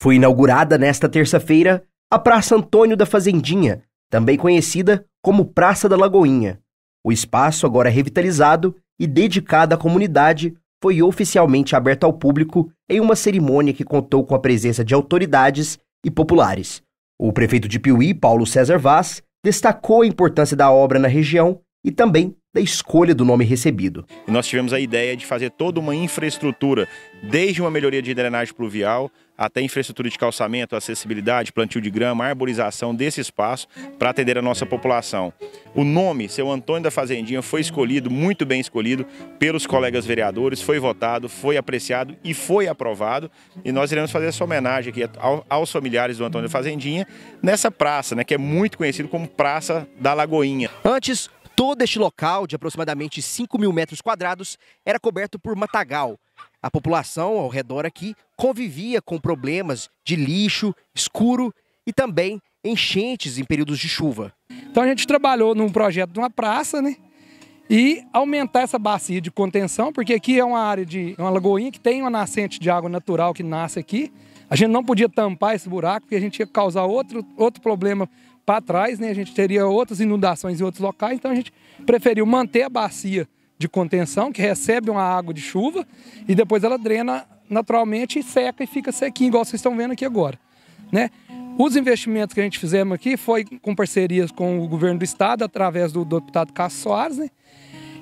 Foi inaugurada nesta terça-feira a Praça Antônio da Fazendinha, também conhecida como Praça da Lagoinha. O espaço, agora revitalizado e dedicado à comunidade, foi oficialmente aberto ao público em uma cerimônia que contou com a presença de autoridades e populares. O prefeito de Piuí, Paulo César Vaz, destacou a importância da obra na região e também da escolha do nome recebido. E nós tivemos a ideia de fazer toda uma infraestrutura, desde uma melhoria de drenagem pluvial até infraestrutura de calçamento, acessibilidade, plantio de grama, arborização desse espaço para atender a nossa população. O nome, seu Antônio da Fazendinha, foi escolhido, muito bem escolhido, pelos colegas vereadores, foi votado, foi apreciado e foi aprovado. E nós iremos fazer essa homenagem aqui aos familiares do Antônio da Fazendinha nessa praça, né, que é muito conhecido como Praça da Lagoinha. Antes, Todo este local, de aproximadamente 5 mil metros quadrados, era coberto por matagal. A população ao redor aqui convivia com problemas de lixo, escuro e também enchentes em períodos de chuva. Então a gente trabalhou num projeto de uma praça, né? E aumentar essa bacia de contenção, porque aqui é uma área de uma lagoinha que tem uma nascente de água natural que nasce aqui. A gente não podia tampar esse buraco, porque a gente ia causar outro, outro problema para trás, né? A gente teria outras inundações em outros locais, então a gente preferiu manter a bacia de contenção, que recebe uma água de chuva e depois ela drena naturalmente e seca e fica sequinho, igual vocês estão vendo aqui agora. Né? Os investimentos que a gente fizemos aqui foi com parcerias com o governo do estado, através do, do deputado Cássio Soares, né?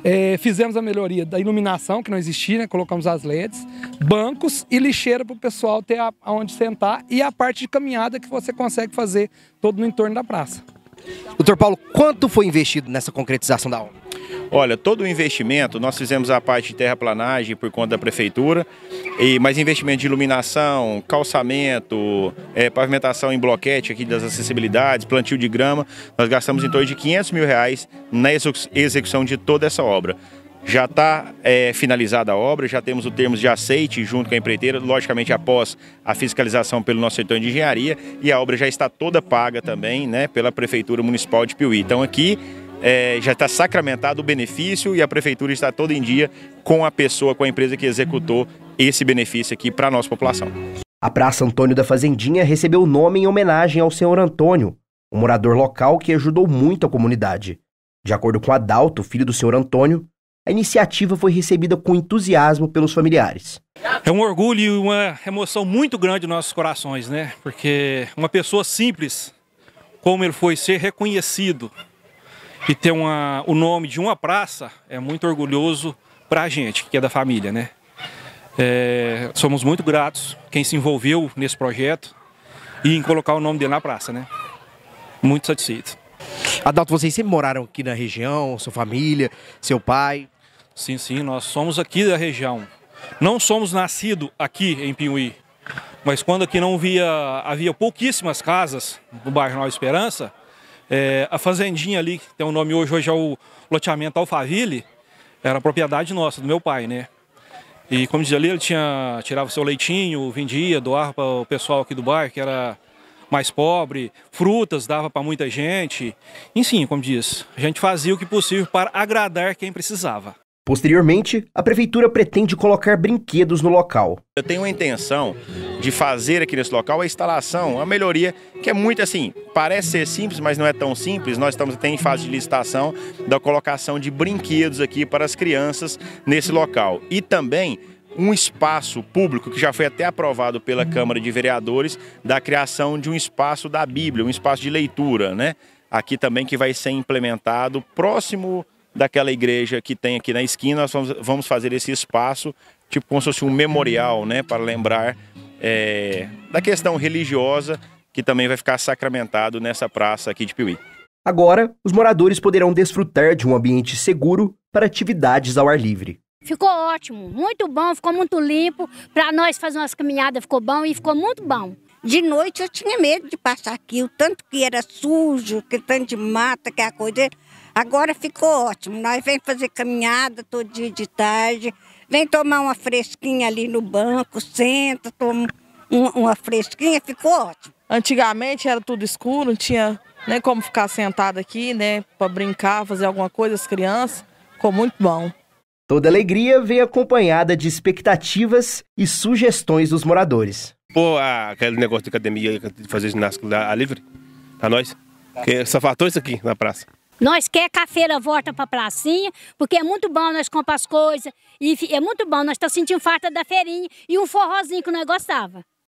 É, fizemos a melhoria da iluminação, que não existia, né? colocamos as LEDs, bancos e lixeira para o pessoal ter aonde sentar e a parte de caminhada que você consegue fazer todo no entorno da praça. Doutor Paulo, quanto foi investido nessa concretização da obra? Olha, todo o investimento, nós fizemos a parte de terraplanagem por conta da prefeitura, e, mas investimento de iluminação, calçamento, é, pavimentação em bloquete aqui das acessibilidades, plantio de grama, nós gastamos em torno de 500 mil reais na execução de toda essa obra. Já está é, finalizada a obra, já temos o termos de aceite junto com a empreiteira, logicamente após a fiscalização pelo nosso setor de engenharia, e a obra já está toda paga também né, pela Prefeitura Municipal de Piuí. Então aqui é, já está sacramentado o benefício e a prefeitura está todo em dia com a pessoa, com a empresa que executou esse benefício aqui para a nossa população. A Praça Antônio da Fazendinha recebeu o nome em homenagem ao senhor Antônio, um morador local que ajudou muito a comunidade. De acordo com Adalto, filho do senhor Antônio, a iniciativa foi recebida com entusiasmo pelos familiares. É um orgulho e uma emoção muito grande nos nossos corações, né? Porque uma pessoa simples, como ele foi, ser reconhecido e ter uma, o nome de uma praça é muito orgulhoso para a gente, que é da família, né? É, somos muito gratos quem se envolveu nesse projeto e em colocar o nome dele na praça, né? Muito satisfeito. Adalto, vocês sempre moraram aqui na região, sua família, seu pai? Sim, sim, nós somos aqui da região. Não somos nascidos aqui em Pinhuí, mas quando aqui não via havia pouquíssimas casas no bairro Nova Esperança, é, a fazendinha ali, que tem o um nome hoje, hoje é o loteamento Alfaville, era propriedade nossa, do meu pai, né? E como diz ali, ele tinha, tirava seu leitinho, vendia, doava para o pessoal aqui do bairro, que era mais pobre, frutas dava para muita gente. Enfim, como diz, a gente fazia o que possível para agradar quem precisava. Posteriormente, a prefeitura pretende colocar brinquedos no local. Eu tenho a intenção de fazer aqui nesse local a instalação, a melhoria, que é muito assim, parece ser simples, mas não é tão simples. Nós estamos até em fase de licitação da colocação de brinquedos aqui para as crianças nesse local. E também um espaço público que já foi até aprovado pela Câmara de Vereadores da criação de um espaço da Bíblia, um espaço de leitura, né? Aqui também que vai ser implementado próximo daquela igreja que tem aqui na esquina, nós vamos fazer esse espaço, tipo como se fosse um memorial, né, para lembrar é, da questão religiosa que também vai ficar sacramentado nessa praça aqui de Piuí. Agora, os moradores poderão desfrutar de um ambiente seguro para atividades ao ar livre. Ficou ótimo, muito bom, ficou muito limpo. Para nós fazer umas caminhadas ficou bom e ficou muito bom. De noite eu tinha medo de passar aqui, o tanto que era sujo, que tanto de mata, que a coisa. Agora ficou ótimo. Nós vem fazer caminhada todo dia de tarde, vem tomar uma fresquinha ali no banco, senta, toma uma fresquinha, ficou ótimo. Antigamente era tudo escuro, não tinha nem como ficar sentado aqui, né, para brincar, fazer alguma coisa, as crianças. Ficou muito bom. Toda alegria veio acompanhada de expectativas e sugestões dos moradores impor aquele negócio de academia, de fazer ginástica lá, livre, para tá nós. Porque só faltou isso aqui na praça. Nós quer que a feira volta para a pracinha, porque é muito bom nós comprar as coisas. E é muito bom, nós estamos tá sentindo falta da feirinha e um forrozinho que nós gostava.